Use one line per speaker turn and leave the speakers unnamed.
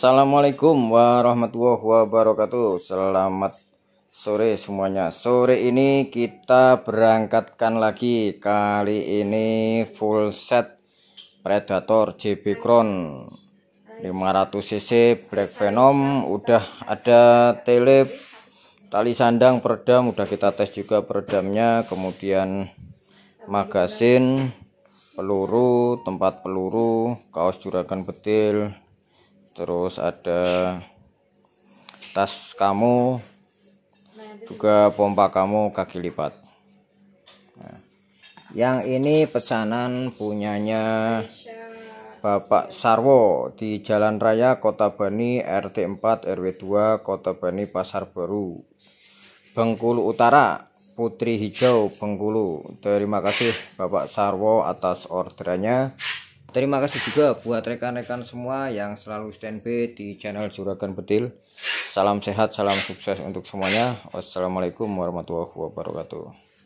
Assalamualaikum warahmatullahi wabarakatuh Selamat sore semuanya Sore ini kita berangkatkan lagi Kali ini full set Predator JB Crown 500cc Black Venom Udah ada tele tali sandang peredam Udah kita tes juga peredamnya Kemudian magasin peluru, tempat peluru, kaos juragan betil, terus ada tas kamu juga pompa kamu kaki lipat nah, yang ini pesanan punyanya Bapak Sarwo di Jalan Raya Kota Bani RT 4 RW 2 Kota Bani Pasar Baru Bengkulu Utara Putri Hijau Bengkulu terima kasih Bapak Sarwo atas orderannya Terima kasih juga buat rekan-rekan semua yang selalu standby di channel Juragan petil. Salam sehat, salam sukses untuk semuanya. Wassalamualaikum warahmatullahi wabarakatuh.